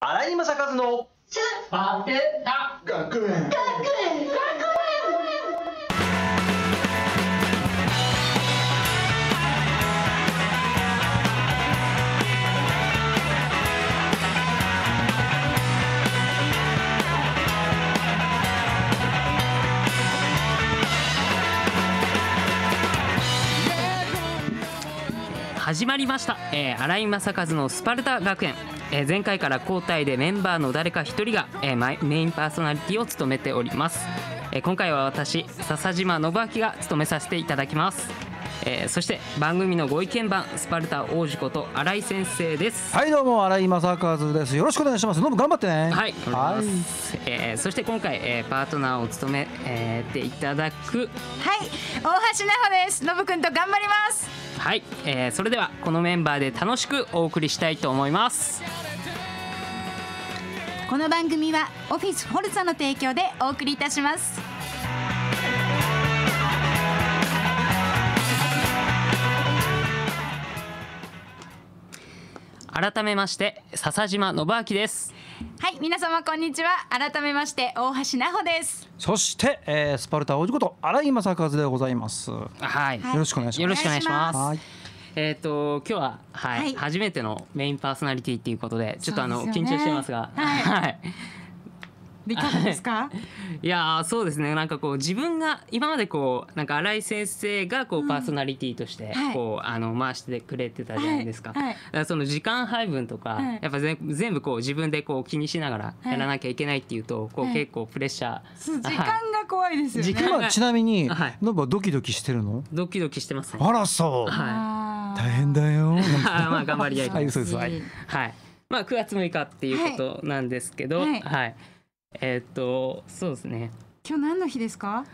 新井正和のパテタ学園学園始まりました、えー、新井正和のスパルタ学園え前回から交代でメンバーの誰か1人が、えー、メインパーソナリティを務めております、え今回は私笹島信明が務めさせていただきますえー、そして番組のご意見番スパルタ王子こと新井先生ですはいどうも新井正和ですよろしくお願いしますのぶ頑張ってねはいはい、えー、そして今回、えー、パートナーを務め、えー、ていただくはい大橋奈穂ですのぶくんと頑張りますはい、えー、それではこのメンバーで楽しくお送りしたいと思いますこの番組はオフィスホルツァの提供でお送りいたします改めまして笹島信明ですはい皆様こんにちは改めまして大橋奈穂ですそして、えー、スパルタ王子こと新井正和でございますはい、はい、よろしくお願いしますよろしくお願いしますえっ、ー、と今日は、はい、はい、初めてのメインパーソナリティということでちょっとあの、ね、緊張してますがはいいかがですか いやそうですねなんかこう自分が今までこうなんか新井先生がこう、うん、パーソナリティとしてこう、はい、あの回してくれてたじゃないですかはいはい、その時間配分とか、やっぱ全全部こう自分でこう気にしながらやらなきゃいけないっていうと、こう結構プレッシャー、時間が怖いですよね今ちなみに、はい、なんかドキドキしてるのドキドキしてます、ね、あらそう、はい、大変だよ まあ頑張りやりはいはいまあ、9月6日っていうことなんですけど、はい、はいえー、っとそうですね今日何の日ですか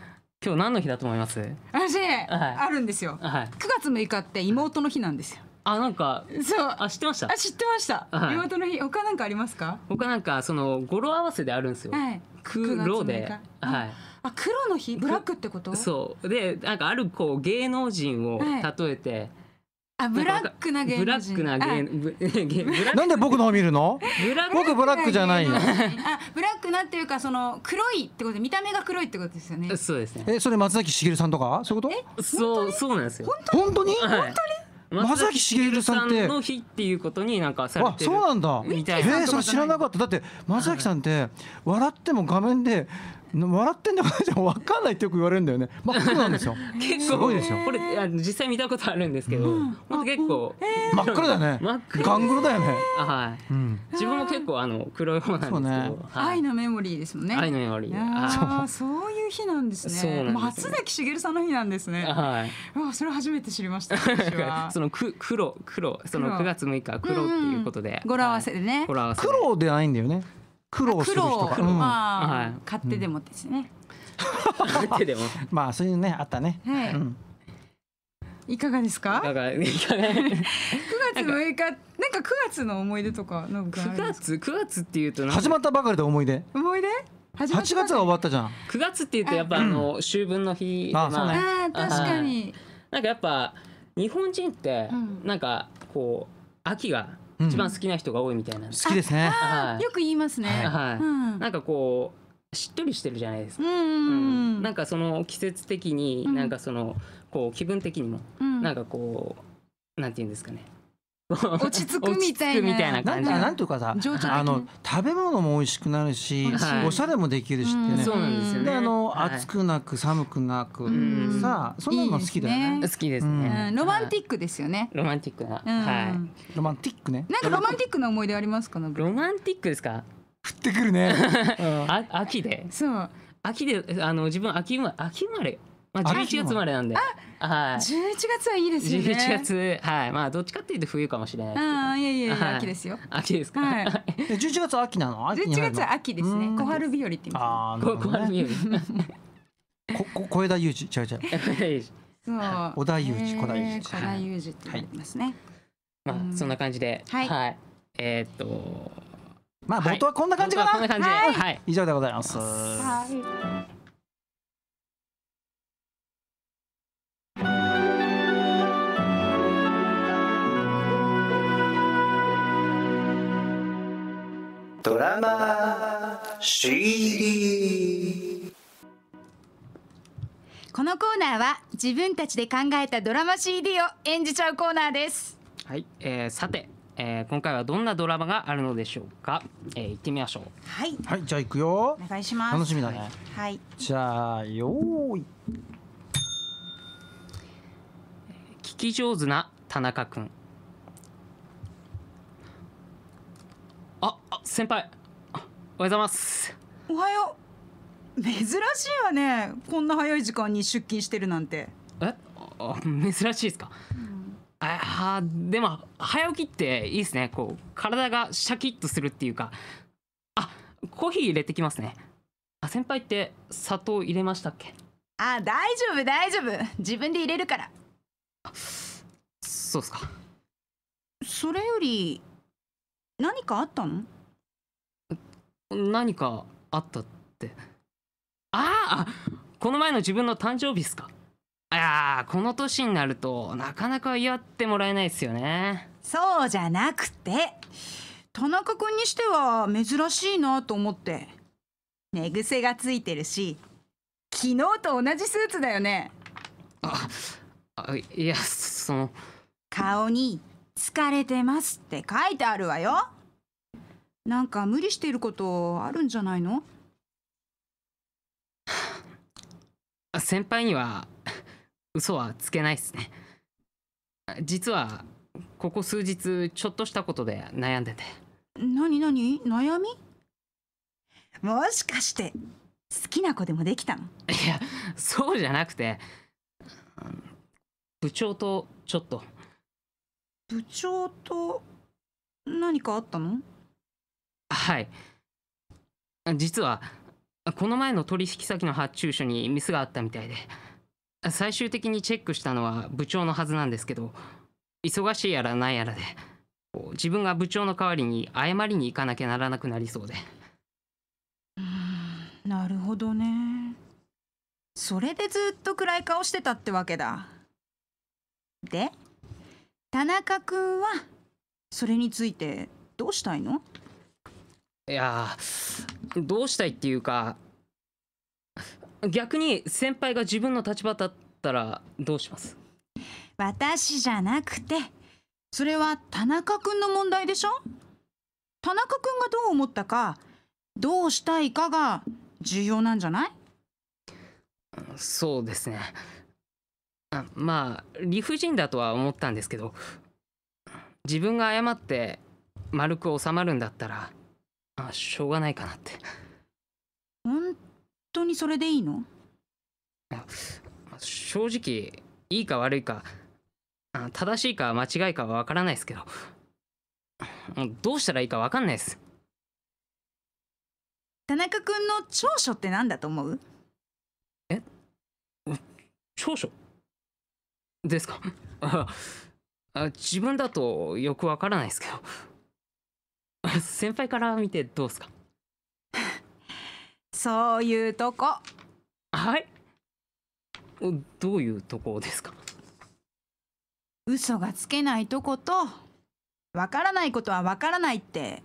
今日何の日だと思います私、はい、あるんですよ、はい、月六日って妹の日なんですよあなんかそうあ知ってましたあ知ってました、はい、妹の日他なんかありますか他なんかその語呂合わせであるんですよ、はい、黒で、はい、あ黒の日ブラックってことそうでなんかあるこう芸能人を例えて、あブラックな芸ブラ なんで僕のを見るの？僕ブラックじゃないよ。ブラックなっていうかその黒いってこと見た目が黒いってことですよね。そうですね。えそれ松崎しげるさんとかそういうこと？そうそうなんですよ。本当に？本当に？松崎しげるさんってその日っていうことになんかされてるあそうなんだみたいなえそれ知らなかっただって松崎さんって笑っても画面で笑ってんだからじゃ分かんないってよく言われるんだよね。まあ、そうなんですよ。結構すごいですよ。これあの実際見たことあるんですけど、うん、本当結構、真っ黒だね。真っ黒。ガングロだよね。はい、自分も結構あの黒い方なんですけど、愛のメモリーですもんね。愛のメモリー。ああ、そういう日なんですね。松崎しげるさんの日なんですね。はい。あ、それ初めて知りました。そのく黒黒その9月6日黒っていうことで、うん合わせでね。語呂黒でないんだよね。苦労する人が、まあ、買ってでもですね、勝手でも まあそういうねあったね、はいいかがですか？いかがいかが。九月六日、なんか九月の思い出とかなんか九月九月っていうと始まったばかりで思い出。思い出？八月は終わったじゃん。九月っていうとやっぱあの秋分の日。あ、まあ、ね、あ確かに。なんかやっぱ日本人ってなんかこう秋が。一番好きな人が多いみたいなん好きですね、はい、よく言いますね、はいなんかこうしっとりしてるじゃないですか、うんなんかその季節的になんかそのこう気分的にもなんかこうなんていうんですかね落ち着くみたいなたいな感じなんていうかさあの食べ物も美味しくなるし、おしゃれもできるしってね、そうなんですよねあ暑くなく寒くなく、さあそんなの好きだよね好きですね、ロマンティックですよねロマンティックな、はいロマンティックねなんかロマンティックな思い出ありますかロマンティックですか降ってくるね、あ秋でそう秋であの自分秋生まれ秋生まれまあ十一月生まれなんであはい。11月はいいですよね。11月はいまあどっちかっていうと冬かもしれないですけど。あいやいやいや秋ですよ。秋ですか。はいえ11月秋なの？秋に11月は秋ですね。小春日和って言いまああなる小春日和。ここ小枝裕二違う違う。す そう。織田裕二小田裕二小田裕二って言わてますね。まうんあそんな感じで、はいえーっとまあ冒頭はこんな感じかな。本当こんな感じで、はい以上でございます。はい。マ CD このコーナーは自分たちで考えたドラマ CD を演じちゃうコーナーですはい、えー、さて、えー、今回はどんなドラマがあるのでしょうか、えー、行ってみましょうはい、はい、じゃあ行くよお願いします楽しみだねはいじゃあよーい聞き上手な田中君ああ先輩おはようございますおはよう珍しいわねこんな早い時間に出勤してるなんてえ珍しいですか、うん、あでも早起きっていいですねこう体がシャキッとするっていうかあコーヒー入れてきますねあ先輩って砂糖入れましたっけあ大丈夫大丈夫自分で入れるからそうっすかそれより何かあったの何かあったってああこの前の自分の誕生日っすかいやこの年になるとなかなか祝ってもらえないっすよねそうじゃなくて田中君にしては珍しいなと思って寝癖がついてるし昨日と同じスーツだよねああいやその顔に「疲れてます」って書いてあるわよなんか無理していることあるんじゃないの先輩には嘘はつけないっすね実はここ数日ちょっとしたことで悩んでて何何悩みもしかして好きな子でもできたのいやそうじゃなくて部長とちょっと部長と何かあったのはい実はこの前の取引先の発注書にミスがあったみたいで最終的にチェックしたのは部長のはずなんですけど忙しいやらなんやらで自分が部長の代わりに謝りに行かなきゃならなくなりそうでうんなるほどねそれでずっと暗い顔してたってわけだで田中君はそれについてどうしたいのいやどうしたいっていうか逆に先輩が自分の立場だったらどうします私じゃなくてそれは田中君の問題でしょ田中君がどう思ったかどうしたいかが重要なんじゃないそうですねあまあ理不尽だとは思ったんですけど自分が謝って丸く収まるんだったらあしょうがないかなって本当にそれでいいの正直いいか悪いか正しいか間違いかわからないですけどどうしたらいいかわかんないです田中君の長所って何だと思うえ長所ですか あ自分だとよくわからないですけど先輩から見てどうすか そういうとこはいどういうとこですか嘘がつけないとことわからないことはわからないって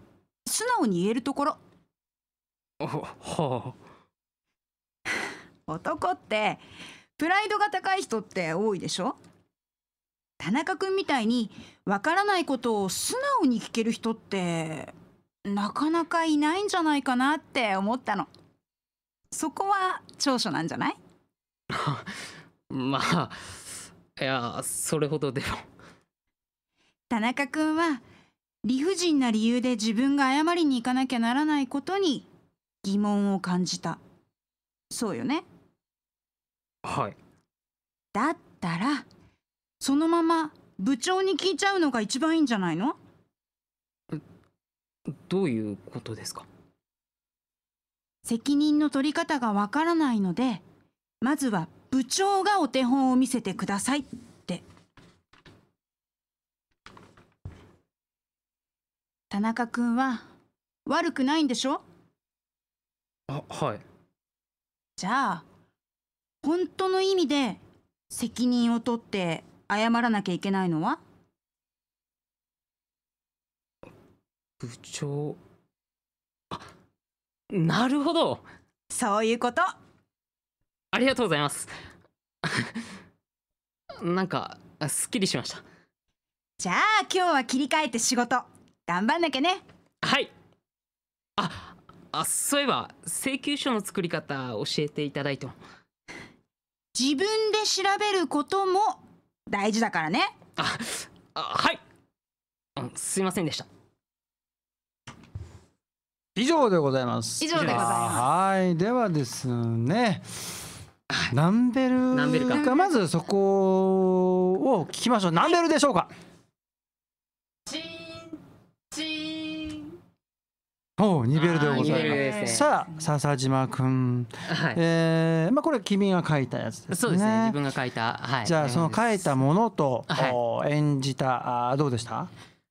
素直に言えるところはあ 男ってプライドが高い人って多いでしょ田中君みたいにわからないことを素直に聞ける人ってなかなかいないんじゃないかなって思ったのそこは長所なんじゃないまあいやそれほどでも田中君は理不尽な理由で自分が謝りに行かなきゃならないことに疑問を感じたそうよねはいだったらそのまま部長に聞いちゃうのが一番いいんじゃないのどういうことですか責任の取り方がわからないのでまずは部長がお手本を見せてくださいって田中君は悪くないんでしょあはいじゃあ本当の意味で責任を取って謝らなきゃいけないのは部長あなるほどそういうことありがとうございます なんかすっきりしましたじゃあ今日は切り替えて仕事頑張んなきゃねはいああそういえば請求書の作り方教えていただいても自分で調べることも大事だからねああはいすいませんでした以上でございます以上でございますはいではですねナンベルかまずそこを聞きましょうナンベルでしょうかおニベルでございます。さあ笹島君、はい、えー、まあこれ君が書いたやつですね。そうですね。自分が書いた。はい、じゃあその書いたものと、はい、演じたあどうでした？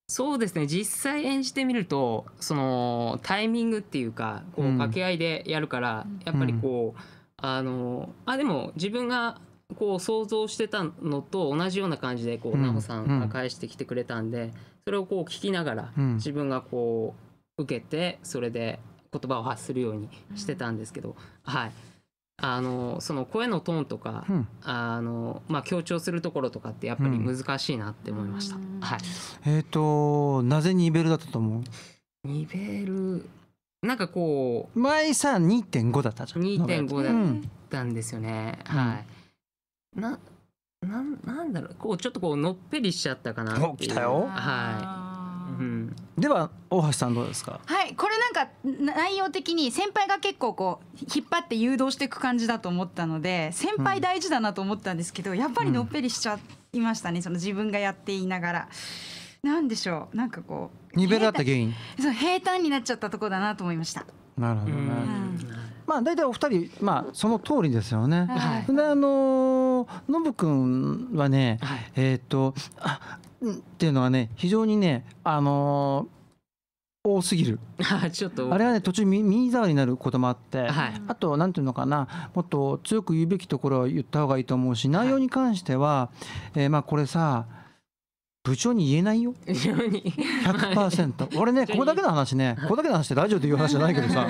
そうですね実際演じてみるとそのタイミングっていうかこう掛け合いでやるから、うん、やっぱりこう、うん、あのあでも自分がこう想像してたのと同じような感じでこう、うん、奈穂さんが返してきてくれたんで、それをこう聞きながら、自分がこう受けてそれで言葉を発するようにしてたんですけど、うん、はいあのその声のトーンとか、うん、あのまあ、強調するところとかってやっぱり難しいなって思いました、うん、はいえっ、ー、となぜニベルだったと思うニベルなんかこう前さ2.5だったじゃん2.5だったんですよね、はいななんなんだろうこうちょっとこうのっぺりしちゃったかなっていう来たよはいうん、では大橋さんどうですかはいこれなんか内容的に先輩が結構こう引っ張って誘導していく感じだと思ったので先輩大事だなと思ったんですけど、やっぱりのっぺりしちゃいましたねその自分がやっていながら。なんでしょうなんかこう平坦になっちゃったとこだなと思いました。なるほどね。まあ大体お二人まあその通りですよね。はい、であのノブ君はね、はい、えっ、ー、とあっていうのはね非常にねあのー多すぎる ちょっとあれはね途中耳障りになることもあって、はい、あと何ていうのかなもっと強く言うべきところは言った方がいいと思うし内容に関しては、はい、えー、まあこれさ部長に言えないよ100%俺ねここだけの話ねここだけの話ってラジオで言う話じゃないけどさ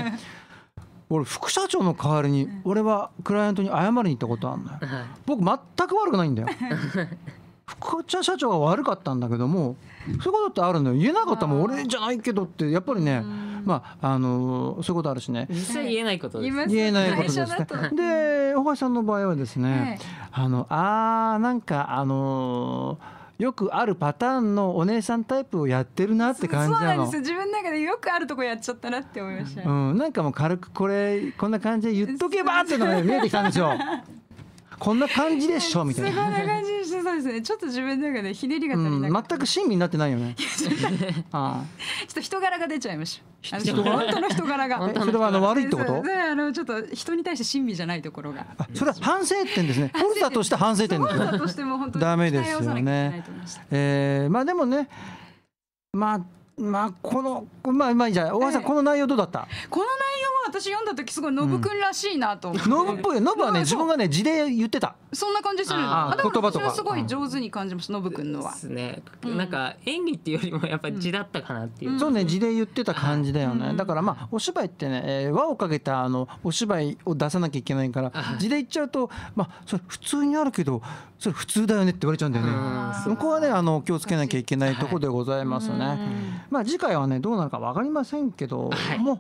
俺副社長の代わりに俺はクライアントに謝りに行ったことあるのよ、はい、僕全く悪くないんだよ 副社長が悪かったんだけどもそういうことってあるのよ言えなかったもん俺じゃないけどってやっぱりねまああのそういうことあるしね実際言えないこと言えないことですねで大橋さんの場合はですね、あのあなんかあのよくあるパターンのお姉さんタイプをやってるなって感じなの自分の中でよくあるとこやっちゃったなって思いました、うん、なんかもう軽くこれこんな感じで言っとけばっていうのが見えてきたんですよ こんな感じでしょみたいな。そんな感じしてそうですね。ちょっと自分の中でひねりが足りない、うん、全く親身になってないよね。ああ。ちょっと人柄が出ちゃいました。人本当の人柄が。それはあの悪いってこと？あのちょっと人に対して親身じゃないところが。それは反省点ですね。本座として反省点です。本座としても本当に。ダメですよね。ええー、まあでもね、まあ。まあこのまあまあいいじゃな大橋さん、この内容どうだった？この内私読んだ時すごいノブくんらしいなと思って、ノブっぽいノブはね自分がね字で言ってたそんな感じするあ葉だか私はすごい上手に感じますノブくんのはですね、なんか演技っていうよりもやっぱり字だったかなっていう、うん、そうね字で言ってた感じだよね、だからまあお芝居ってね、えー、輪をかけたあのお芝居を出さなきゃいけないから字で言っちゃうとまあそれ普通にあるけどそれ普通だよねって言われちゃうんだよねそこはねあの気をつけなきゃいけないところでございますね、まあ次回はねどうなるか分かりませんけど、はい、もう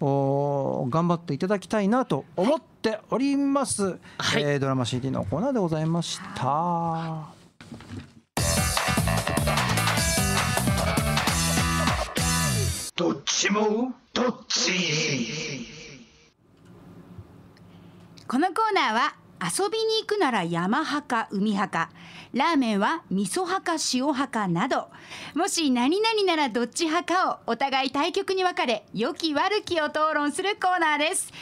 お頑張っていただきたいなと思っております、はい、えー、ドラマ CD のコーナーでございました。はい、どっちもどっちこのコーナーは遊びに行くなら山派か海派かラーメンは味噌派か塩派かなどもし何々ならどっち派かをお互い対局に分かれ良き悪きを討論するコーナーです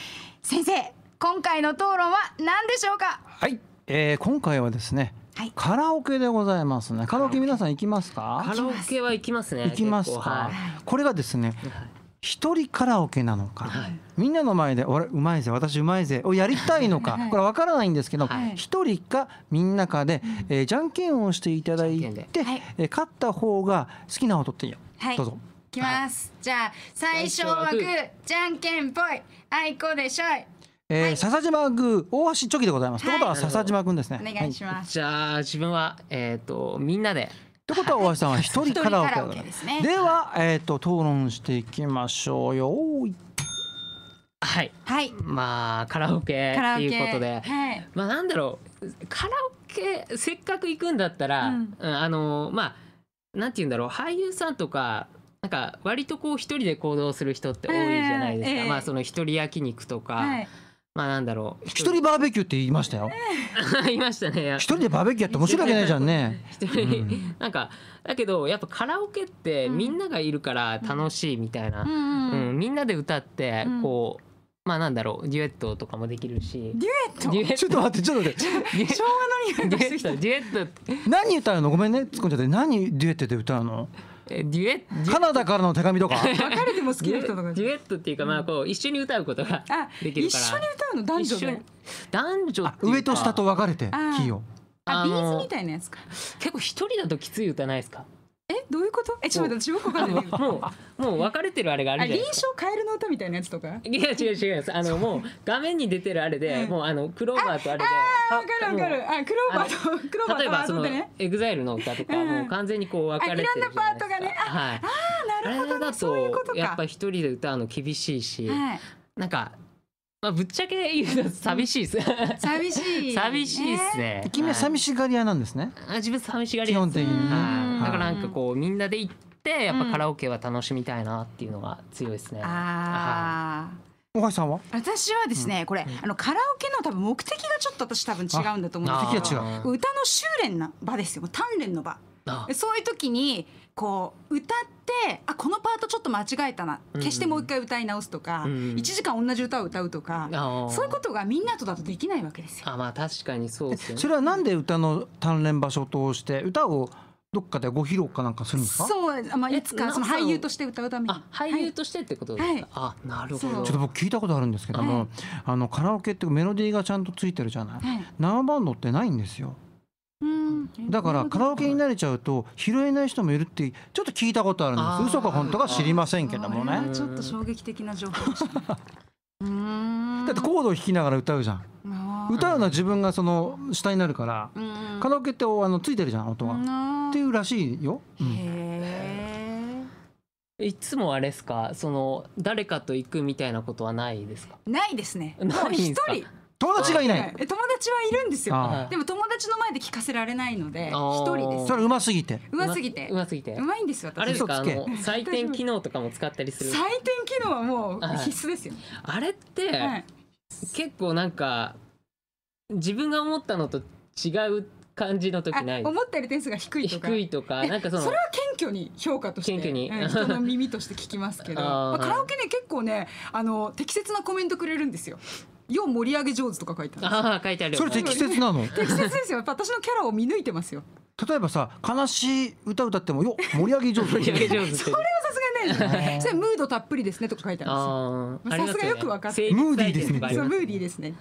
先生今回の討論は何でしょうかはい、えー、今回はですねはい、カラオケでございますね。カラオケ皆さん行きますか？カラオケは行きますね。行きますか。はい、これがですね、一人カラオケなのか、はい、みんなの前で「俺うまいぜ私うまいぜ」をやりたいのか、はい、これ分からないんですけど一、はい、人かみんなかで、えー、じゃんけんをしていただいて、えー、勝った方が好きな音取っていいよ、はい、どうぞ。いきます、じゃあ最初はグーじゃんけんぽいあいこでしょい。えーはい、笹島グー大橋チョキでございます。ということは笹島君ですね。お願いします。じゃあ自分はえっ、ー、とみんなで。ってことは大橋さんは一人カラオケ,、では、えっ、ー、と討論していきましょうよ。はい、はい、まあカラオケっていうことで、はい、まあなんだろうカラオケせっかく行くんだったら、うん、あのまあなんて言うんだろう俳優さんとかなんか割とこう一人で行動する人って多いじゃないですか、えーえー、まあその一人焼肉とか、はい、まあなんだろう一人バーベキューって言いましたよ 言いましたね一人でバーベキューやって面白いわけないじゃんね 一人、なんかだけどやっぱカラオケってみんながいるから楽しいみたいな、うん、うんうん、みんなで歌ってこう、まあなんだろうデュエットとかもできるしデュエットちょっと待ってちょっと待って昭和の匂いがしてきたデュエット何歌うのごめんね突っ込んじゃって何デュエットで歌うのえデュエットカナダからの手紙とか 別れても好きな人とかデュエットっていうかまあこう一緒に歌うことができるから一緒に歌うの男女で男女上と下と別れてキーをあビーズみたいなやつか結構一人だときつい歌ないですかえどういうことえちょっと待って私よくわもうもう別れてるあれがあるじゃないですか臨床カエルの歌みたいなやつとかいや違う違うあのもう画面に出てるあれでもうあのクローバーとあれでわかるわかる。あ、クローバーとクローバーとえそのエグザイルの歌とかもう完全にこう分かれてるじゃないですか。いろんなパートがね。はい。あ、なるほど、そういうやっぱ一人で歌うの厳しいし、はい、なんか。まあ、ぶっちゃけ言うと寂しいです。寂しい。寂しいですね。えー、君は寂しがり屋なんですね。あ、自分寂しがり屋、基本的に、ね。だからなんかこうみんなで行ってやっぱカラオケは楽しみたいなっていうのが強いですね。うん、ああ。大橋さんは私はですね、これ、あのカラオケの多分目的がちょっと私多分違うんだと思うんですけど歌の修練な場ですよ鍛錬の場そういう時にこう歌ってあこのパートちょっと間違えたな決してもう一回歌い直すとか、うん、1時間同じ歌を歌うとか、そういうことがみんなとだとできないわけですよ。あまあ確かにそうですね、それはなんで歌の鍛錬場所として歌をどっかでご披露かなんかするんですか。そう、まあ、いつかその俳優として歌うために。俳優としてってことですか。はい、あ、なるほど。ちょっと僕聞いたことあるんですけども、はい、あのカラオケってメロディーがちゃんとついてるじゃない。はい、生バンドってないんですよ。だからカラオケに慣れちゃうと拾えない人もいるってちょっと聞いたことあるんです嘘か本当か知りませんけどもねちょっと衝撃的な情報 だってコードを弾きながら歌うじゃん歌うのは自分がその下になるから、カラオケってあのついてるじゃん音が、っていうらしいよ。えいつもあれですか、その誰かと行くみたいなことはないですか。ないですね。一人。友達がいない。友達はいるんですよ。でも友達の前で聞かせられないので、一人です。それうますぎて。うますぎて。うますぎて。うまいんですよ。あれですか、採点機能とかも使ったりする。採点機能はもう必須ですよ。あれって、結構なんか。自分が思ったのと違う感じの時ない思ったより点数が低いとか低いとかなんかそのそれは謙虚に評価として謙虚に、人の耳として聞きますけどまあ、カラオケね結構ねあの適切なコメントくれるんですよ。よう盛り上げ上手とか書いてああ書いてある。それ適切なの？適切ですよ。私のキャラを見抜いてますよ。例えばさ悲しい歌歌ってもよ盛り上げ上手 それはれるそれムードたっぷりですねとか書いてあるんですよ。さすがよく分かって、ね、ムーディーですね。そうムーディーですね。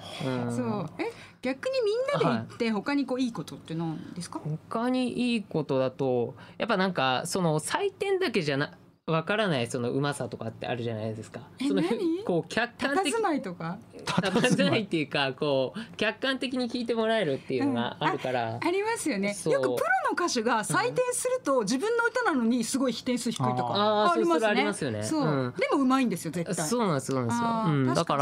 そうえ逆にみんなで行って他にこういいことってなんですか？はい、他にいいことだとやっぱなんかその採点だけじゃなわからないそのうまさとかってあるじゃないですか。そのこう客観的ないとか。立たないっていうかこう客観的に聞いてもらえるっていうのがあるから。うん、あありますよね。よくプロの歌手が採点すると、うん、自分の歌なのにすごい否定数低いとかありますね。ありますよね。そう。うん、でもうまいんですよ絶対。そうなんですそうなんですよ。だか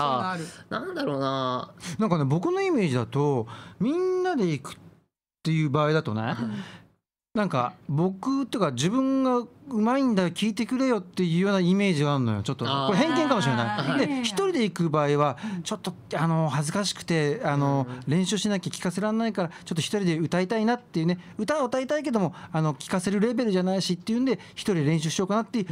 らなんだろうな。なんかね僕のイメージだとみんなで行くっていう場合だとね。なんか僕とか自分がうまいんだよ聞いてくれよっていうようなイメージがあるのよちょっとこれ偏見かもしれない。で一人で行く場合はちょっとあの恥ずかしくてあの練習しなきゃ聞かせられないからちょっと一人で歌いたいなっていうね歌を歌いたいけどもあの聞かせるレベルじゃないしっていうんで一人で練習しようかなっていう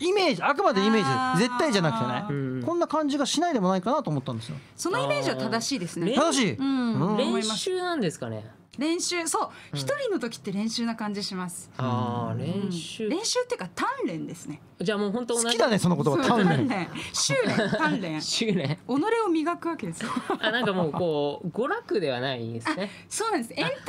イメージあくまでイメージ絶対じゃなくてねこんな感じがしないでもないかなと思ったんですよ。そのイメージは正しいですね。正しい。練習なんですかね。練習そう一、人の時って練習な感じしますああ練習練習っていうか鍛錬ですねじゃあもう本当好きだねその言葉鍛錬 修練鍛錬修練己を磨くわけですよあなんかもうこう娯楽ではないですねそうなんですエンターテ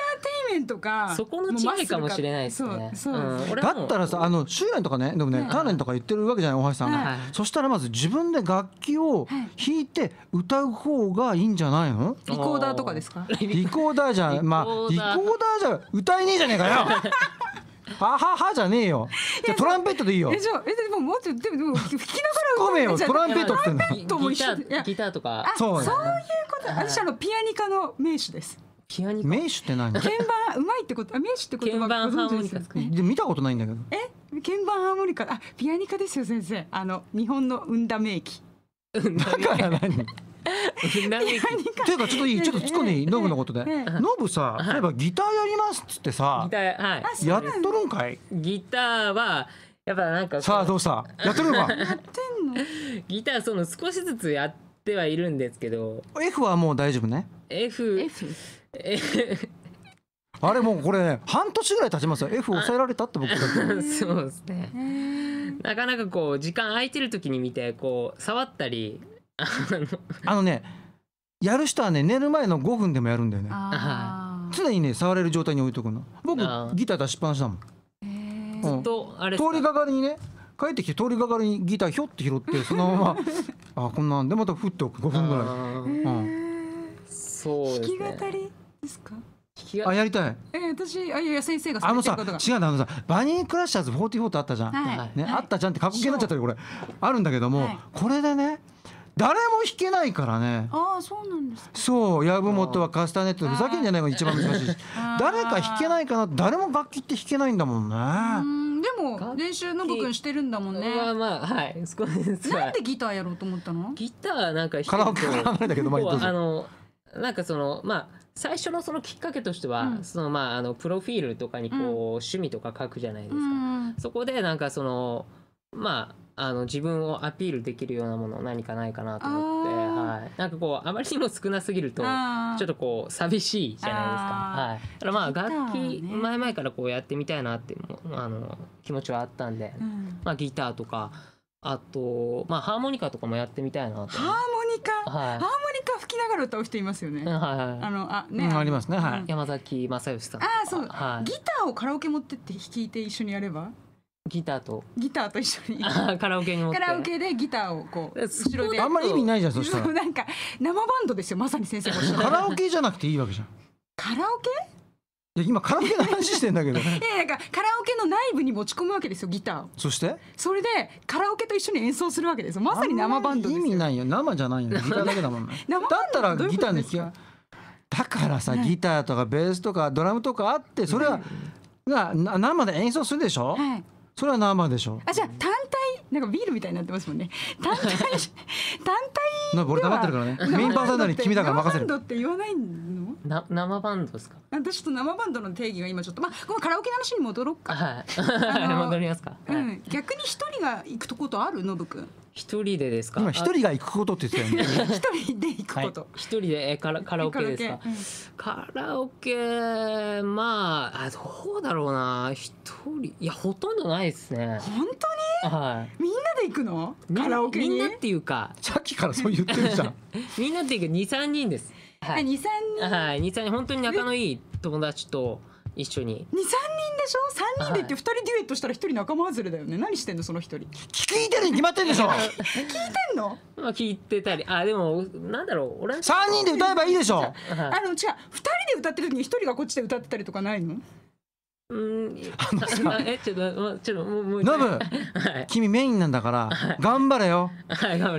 イメントかそこの違いかもしれないですねそうだったらさあの修練とかねでもね鍛錬とか言ってるわけじゃない大橋さんがそしたらまず自分で楽器を弾いて歌う方がいいんじゃないのリコーダーとかですかリコーダーじゃまあーダーリコーダーじゃ歌えねえじゃねえかよあ ははじゃねえよ。じゃトランペットでいいよ。えじゃえでももうちょっとでも吹きながら歌うよ。トランペットってんだ。ギターギターとか。そうそういうこと。私あのピアニカの名手です。ピアニカ。名手って何？鍵盤うまいってこと。あ名手ってことは。鍵盤ハーモニカ作る。で見たことないんだけど。え鍵盤ハーモニカあピアニカですよ先生。あの日本の運だ名器。だから何？何っ ていうかちょっといいちょっとつく込んでノブのことでノブさ例えばギターやりますっつってさギターはいやっとるんかいギターはやっぱなんかさあどうしたやってるのか やってんのギターその少しずつやってはいるんですけど F はもう大丈夫ね F, F? あれもうこれ、ね、半年ぐらい経ちますよ F 抑えられたって僕だけそうですねなかなかこう時間空いてる時に見てこう触ったりあのねやる人はね寝る前の5分でもやるんだよね常にね触れる状態に置いとくの僕ギター出しっぱなしだもんーずっとあれ通りがかりにね帰ってきて通りがかりにギターひょって拾ってそのまま あこんなんでまた振っておく5分ぐらい、うん、そうですき語りですかあやりたいえー、私あいや先生があのさ違うんだあのさバニークラッシャーズ44ってあったじゃん、はいね、はいあったじゃんって過去形になっちゃったよこれあるんだけども、はいこれでね誰も弾けないからねああそうなんですそう矢部元はカスタネットふざけんじゃないの一番難しいし誰か弾けないかな誰も楽器って弾けないんだもんねんでも練習のぶくんしてるんだもんねまあまあはい少しずつなんでギターやろうと思ったのギターなんかカラオケだけあのなんかそのまあ最初のそのきっかけとしては、うん、そのまああのプロフィールとかにこう、趣味とか書くじゃないですか、うん、そこでなんかそのまああの自分をアピールできるようなもの何かないかなと思って、はい、なんかこうあまりにも少なすぎるとちょっとこう寂しいじゃないですか。はい、だからまあ楽器、前々からこうやってみたいなってあの気持ちはあったんで、うん、まあギターとかあとまあハーモニカとかもやってみたいなと。ハーモニカ、はい、ハーモニカ吹きながら歌う人いますよね。はいはい、あのあね、うん、ありますね。はい、山崎正義さん。あそう、はい、ギターをカラオケ持ってって弾いて一緒にやれば。ギターとギターと一緒にカラオケに持ってカラオケでギターをこう後ろであんまり意味ないじゃんそしたらなんか生バンドですよまさに先生も カラオケじゃなくていいわけじゃんカラオケいや今カラオケの話してんだけど いやなんかカラオケの内部に持ち込むわけですよギターをそしてそれでカラオケと一緒に演奏するわけですよまさに生バンドですよ意味ないよ生じゃないよギターだけだもんね だったらギターの弾ですきかだからさギターとかベースとかドラムとかあってそれはがな生で演奏するでしょはいそれは生でしょあじゃあ単体なんかビールみたいになってますもんね 単体単体な俺黙ってるからねメインパーソナリティ君だから任せるって言わないんな生バンドですか私と生バンドの定義が今ちょっとまあこのカラオケの話に戻ろうかはい戻りますか、うん、逆に一人が行くとことあるのぶくん一人でですか今一人が行くことって言ってたよね 一人で行くこと、はい、一人でカラカラオケですかカラオケうん、オケまああどうだろうな一人いやほとんどないですね本当にはいみんなで行くのカラオケみんなっていうかさっきからそう言ってるじゃん みんなっていうか二三人です二三人はい二三人本当に仲のいい友達と一緒に二三人でしょ三人でって二人デュエットしたら一人仲間外れだよね、何してんのその一人聞いてるに決まってんでしょ 聞いてんのまあ聞いてたりあでもなんだろう俺三人で歌えばいいでしょあの違う二人で歌ってる時に一人がこっちで歌ってたりとかないのえ、ちょっと、ちょっと、もう、ノブ、君メインなんだから、頑張れよ。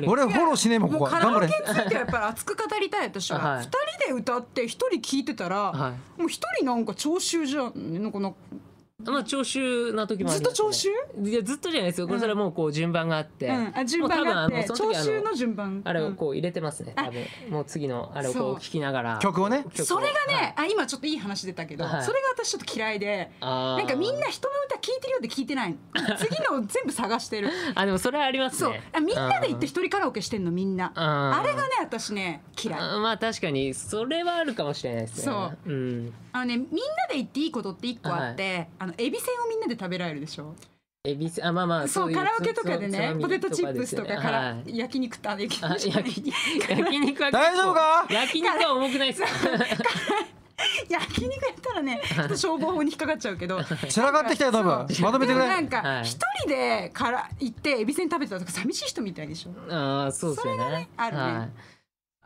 俺フォローしねえもん、ここは。頑張れ。カラオケついて、やっぱり熱く語りたい、私は。二、人で歌って、一人聴いてたら、もう一人なんか聴衆じゃん、なんかな。まあ、聴衆な時もありずっと聴衆いやずっとじゃないですよ、これそれはもうこう順番があって、うん、あ順番があって聴衆の順番、あれをこう入れてますね、多分もう次のあれをこう聞きながら曲をねそれがね、あ今ちょっといい話出たけど、それが私ちょっと嫌いでなんかみんな人の歌聞いてるようで聞いてない 次の全部探してるあでもそれはありますねあみんなで行って一人カラオケしてんのみんなあれがね私ね嫌いまあ確かにそれはあるかもしれないですねそう、うん、あのねみんなで行っていいことって一個あって、あののエビせんをみんなで食べられるでしょエビあまあまあそうカラオケとかでねポテトチップスとかから、はい、焼肉あ焼焼肉は大丈夫か焼肉は重くないですか焼肉やったらねちょっと消防法に引っかかっちゃうけど散らかってきたよ多分まとめてくれなんか一、はい、人でから行ってえびせん食べてたとか寂しい人みたいでしょああそうですよね、ね、あるね、はい、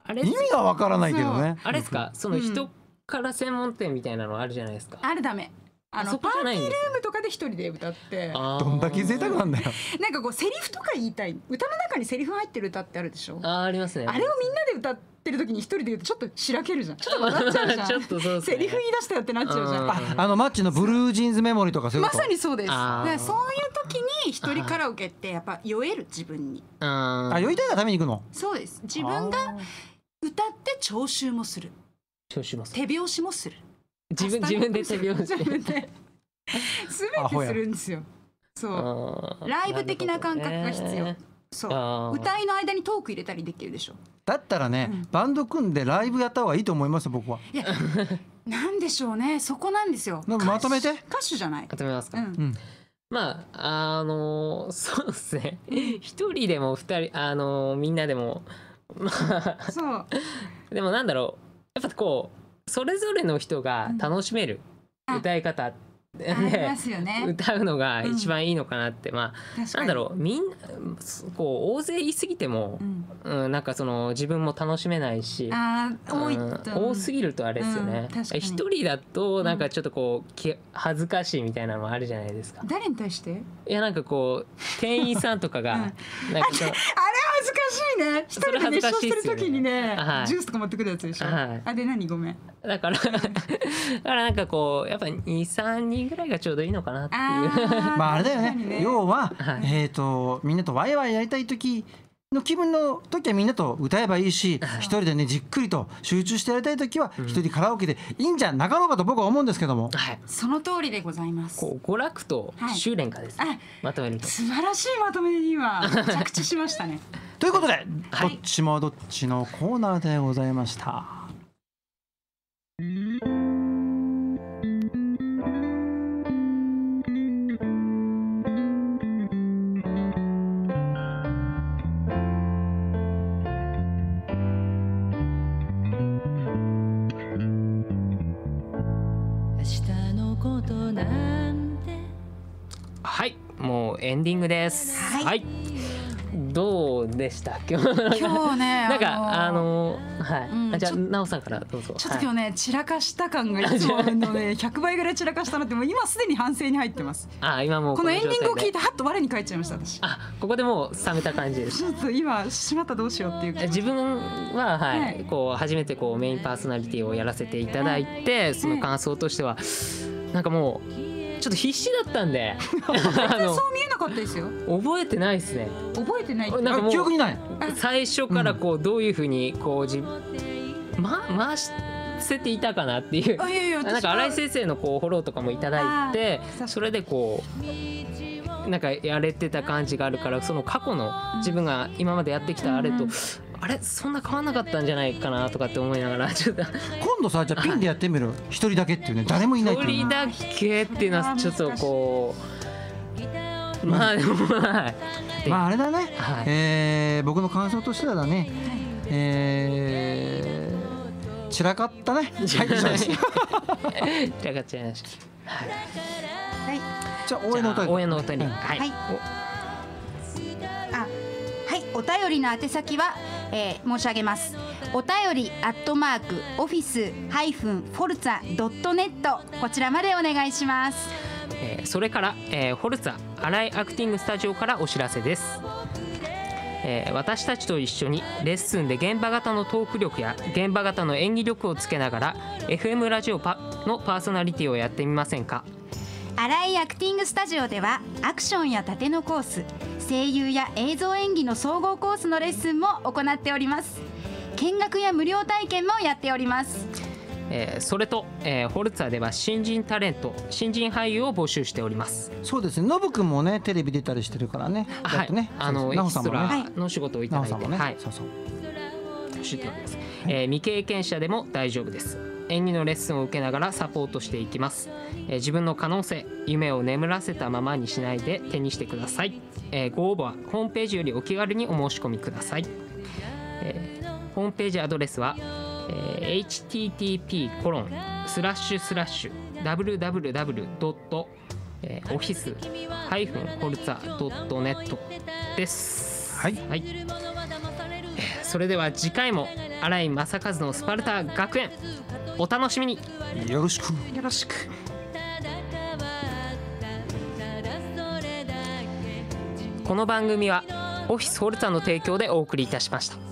あれ意味がわからないけどねあれですかその人から専門店みたいなのあるじゃないですか、あれダメあのパーティールームとかで一人で歌ってどんだけ贅沢なんだよなんかこうセリフとか言いたい歌の中にセリフ入ってる歌ってあるでしょあありますねあれをみんなで歌ってる時に一人で言うとちょっとしらけるじゃんちょっと笑っちゃうじゃんちょっとそう、ね、セリフ言い出したよってなっちゃうじゃんああのマッチのブルージーンズメモリーとかそういうまさにそうですそういう時に一人カラオケってやっぱ酔える自分にあ酔いたいがために行くのそうです自分が歌って聴衆もする聴衆もする手拍子もする自分自分で手拍子自分で全てするんですよそうライブ的な感覚が必要、そう歌いの間にトーク入れたりできるでしょだったらね、うん、バンド組んでライブやった方がいいと思います僕は。いや、なんでしょうね、そこなんですよ。まとめて。歌手じゃない。まとめますか。うん、まああのー、そうですね。一人でも二人あのー、みんなでもまあそう。でもなんだろう。やっぱこうそれぞれの人が楽しめる歌い方、で、ね、歌うのが一番いいのかなって、うん、まあなんだろうみんなこう大勢いすぎても、うん、うん、なんかその自分も楽しめないし多うん、多すぎるとあれですよね一、人だとなんかちょっとこう、き恥ずかしいみたいなのもあるじゃないですか誰に対していやなんかこう店員さんとかが、なんかあれはしいね一人で熱唱してる時にね、ねはい、ジュースとか持ってくるやつでしょ、はい、あで何ごめんだから だからなんかこうやっぱ23人ぐらいがちょうどいいのかなっていうまああれだよね、ね、要は、はい、えっ、ー、とみんなとワイワイやりたい時の気分の時はみんなと歌えばいいし一人でねじっくりと集中してやりたい時は一人カラオケでいいんじゃなかろうかと僕は思うんですけども、はい、その通りでございますこう娯楽と修練家です、はい、まとめると素晴らしいまとめに今 着地しましたねということで、はい、どっちもどっちのコーナーでございました。エンディングです。はい、はいどうでした今日ね なんかあのー、はい、うん、じゃあおさんからどうぞちょっと今日ね、はい、散らかした感がいつものね100 倍ぐらい散らかしたのってもう今すでに反省に入ってますあ今もこのエンディングを聞いてはっと我に返っちゃいました私あここでもう冷めた感じですちょっと今しまったどうしようっていう自分ははい、はい、こう初めてこうメインパーソナリティをやらせていただいて、はい、その感想としては、なんかもうちょっと必死だったんであのそう見えなかったですよ覚えてないですね覚えてないなんか記憶にない最初からこうどういうふうにこうじ、ま、回せていたかなっていういいややなんか新井先生のこうフォローとかもいただいてそれでこうなんかやれてた感じがあるからその過去の自分が今までやってきたあれと、うんあれそんな変わらなかったんじゃないかなとかって思いながらちょっと今度さじゃあピンでやってみる一人だけっていうね誰もいないって一いう人だけっていうのはちょっとこうまあでもはいまああれだね、はいえー僕の感想としてはだね、えー散らかったね。散らじゃっちゃいましたはいあ応援の歌に。応援のおに。はいはいあはいお便りの宛先はえー、申し上げますお便りアットマークオフィスハイフンフォルツァドットネットこちらまでお願いします、えー、それから、えー、フォルツァアライアクティングスタジオからお知らせですえー、私たちと一緒にレッスンで現場型のトーク力や現場型の演技力をつけながら FM ラジオパのパーソナリティをやってみませんか新井アクティングスタジオではアクションや盾のコース声優や映像演技の総合コースのレッスンも行っております見学や無料体験もやっておりますえそれと、えー、ホルツァでは新人タレント新人俳優を募集しておりますそうですねノブくんもねテレビ出たりしてるからねはいねあのエキストラの仕事をいただいて、ね、はい、ね、はい、そうそう知っております、えー、未経験者でも大丈夫です演技のレッスンを受けながらサポートしていきます、えー、自分の可能性夢を眠らせたままにしないで手にしてください、えー、ご応募はホームページよりお気軽にお申し込みください、えー、ホームページアドレスは、え http コロンスラッシュスラッシュ www. え f オフィスハイフン a ルツァドットネットです。はい。はい。それでは次回も新井正和のスパルタ学園お楽しみによろしくよろしくこの番組はオフィスホルタの提供でお送りいたしました。